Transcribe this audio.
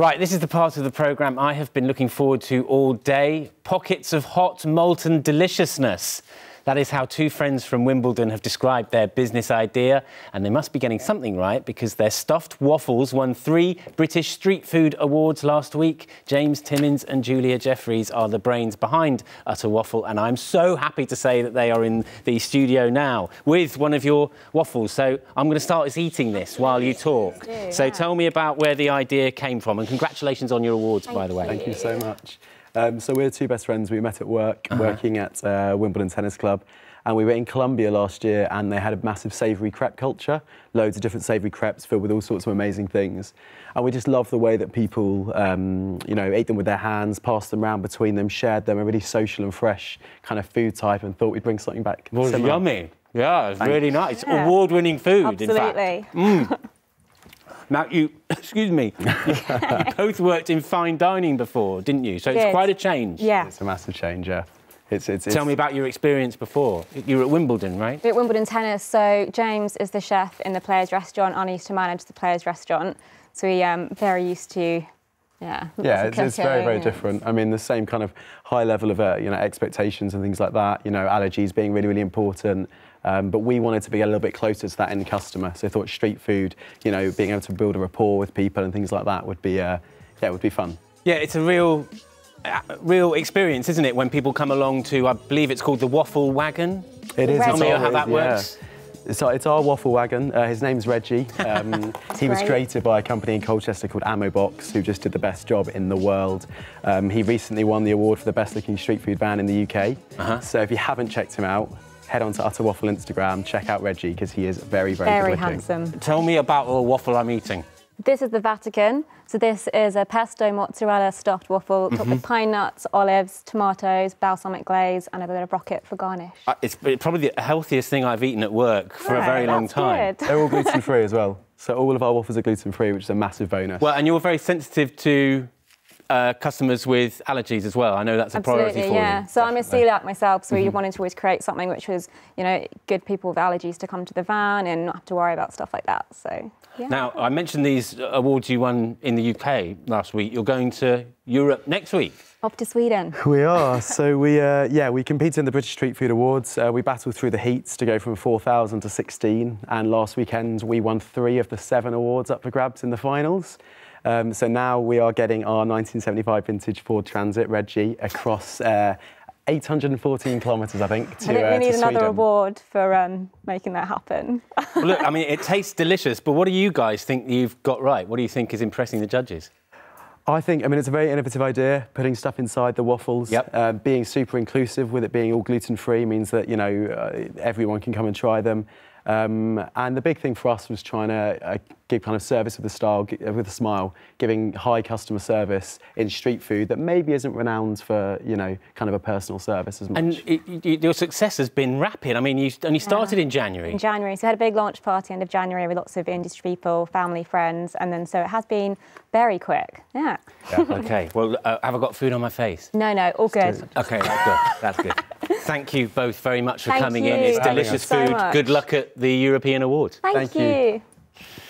Right, this is the part of the programme I have been looking forward to all day. Pockets of hot, molten deliciousness. That is how two friends from Wimbledon have described their business idea, and they must be getting something right because their stuffed waffles won three British Street Food Awards last week. James Timmins and Julia Jeffries are the brains behind Utter Waffle, and I'm so happy to say that they are in the studio now with one of your waffles. So I'm going to start us eating this while you talk. so tell me about where the idea came from, and congratulations on your awards, Thank by the way. You. Thank you so much. Um, so we're two best friends. We met at work, uh -huh. working at uh, Wimbledon Tennis Club. And we were in Colombia last year and they had a massive savoury crepe culture, loads of different savoury crepes filled with all sorts of amazing things. And we just loved the way that people, um, you know, ate them with their hands, passed them around between them, shared them, a really social and fresh kind of food type and thought we'd bring something back. Well, yummy. Yeah, was really nice. Yeah. Award-winning food, Absolutely. in fact. Mm. Matt, you, excuse me, you both worked in fine dining before, didn't you? So it's quite a change. Yeah. It's a massive change, yeah. It's, it's, Tell me about your experience before. You were at Wimbledon, right? are at Wimbledon Tennis. So James is the chef in the players' restaurant. I used to manage the players' restaurant. So we um, very used to yeah. Yeah, it's, it's, very, very different. I mean, the same kind of high level of, uh, you know, expectations and things like that, you know, allergies being really, really important. Um, but we wanted to be a little bit closer to that end customer. So I thought street food, you know, being able to build a rapport with people and things like that would be, uh, yeah, would be fun. Yeah, it's a real uh, real experience, isn't it, when people come along to, I believe it's called the Waffle Wagon? It is. Tell me how that yeah. works it's our, it's our waffle wagon. Uh, his name's Reggie. Um, he was created by a company in Colchester called Ammo Box, who just did the best job in the world. Um, he recently won the award for the best looking street food van in the UK. Uh -huh. So if you haven't checked him out, head on to Utter Waffle Instagram, check out Reggie because he is very, very, very handsome. Tell me about the waffle I'm eating. This is the Vatican. So this is a pesto mozzarella stuffed waffle mm -hmm. topped with mhm. pine nuts, olives, tomatoes, balsamic glaze, and a bit of rocket for garnish. Uh, it's probably the healthiest thing I've eaten at work for a very long time. Good. They're all gluten free as well. So all of our waffles are gluten free, which is a massive bonus. Well, and you're very sensitive to uh, customers with allergies as well. I know that's Absolutely, a priority for yeah. So definitely. I'm a celiac myself, so mm -hmm. we mm-hmm. wanted to always create something which was, you know, good people with allergies to come to the van and not have to worry about stuff like that. So. Yeah. Now I mentioned these awards you won in the UK last week. You're going to Europe next week. Off to Sweden. We are. so we, uh, yeah, we competed in the British Street Food Awards. Uh, we battled through the heats to go from 4,000 to 16. And last weekend, we won three of the seven awards up for grabs in the finals. Um, so now we are getting our 1975 vintage Ford Transit Reggie across uh, 814 kilometres, I think. To, I think we uh, need another award for um, making that happen. well, look, I mean, it tastes delicious, but what do you guys think you've got right? What do you think is impressing the judges? I think, I mean, it's a very innovative idea, putting stuff inside the waffles. Yep. Uh, being super inclusive with it being all gluten free means that, you know, uh, everyone can come and try them. Um, and the big thing for us was trying to uh, give kind of service with a style, with a smile, giving high customer service in street food that maybe isn't renowned for, you know, kind of a personal service as much. And it, it, your success has been rapid. I mean, you only started yeah. in January. In January. So we had a big launch party end of January with lots of industry people, family, friends. And then so it has been very quick. Yeah. yeah. OK. Well, uh, have I got food on my face? No, no, all good. Okay, that's good. That's good. Thank you both very much for Thank coming you. in. It's delicious food. So Good luck at the European Awards. Thank, Thank you. you.